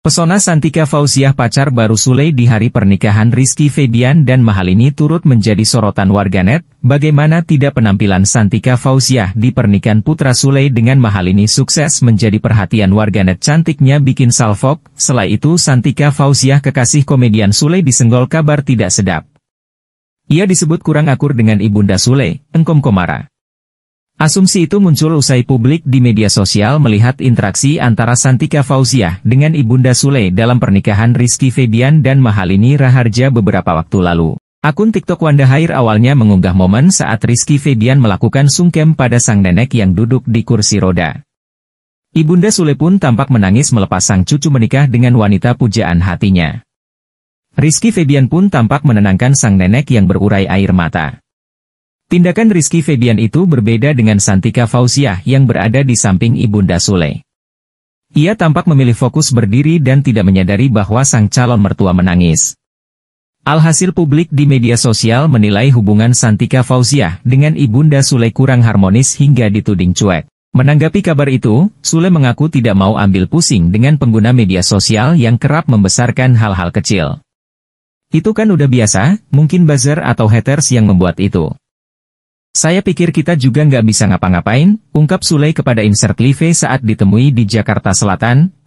Pesona Santika Fauziah pacar baru Sule di hari pernikahan Rizky Febian dan Mahalini turut menjadi sorotan warganet, bagaimana tidak penampilan Santika Fauziah di pernikahan putra Sule dengan Mahalini sukses menjadi perhatian warganet cantiknya bikin salfok, setelah itu Santika Fauziah kekasih komedian Sule disenggol kabar tidak sedap. Ia disebut kurang akur dengan ibunda Sule, Engkom Komara. Asumsi itu muncul usai publik di media sosial melihat interaksi antara Santika Fauziah dengan Ibunda Sule dalam pernikahan Rizky Febian dan Mahalini Raharja beberapa waktu lalu. Akun TikTok Wanda Hair awalnya mengunggah momen saat Rizky Febian melakukan sungkem pada sang nenek yang duduk di kursi roda. Ibunda Sule pun tampak menangis melepas sang cucu menikah dengan wanita pujaan hatinya. Rizky Febian pun tampak menenangkan sang nenek yang berurai air mata. Tindakan Rizky Febian itu berbeda dengan Santika Fauziah yang berada di samping Ibunda Sule. Ia tampak memilih fokus berdiri dan tidak menyadari bahwa sang calon mertua menangis. Alhasil publik di media sosial menilai hubungan Santika Fauziah dengan Ibunda Sule kurang harmonis hingga dituding cuek. Menanggapi kabar itu, Sule mengaku tidak mau ambil pusing dengan pengguna media sosial yang kerap membesarkan hal-hal kecil. Itu kan udah biasa, mungkin buzzer atau haters yang membuat itu. Saya pikir kita juga nggak bisa ngapa-ngapain, ungkap Sule kepada Insert Live saat ditemui di Jakarta Selatan,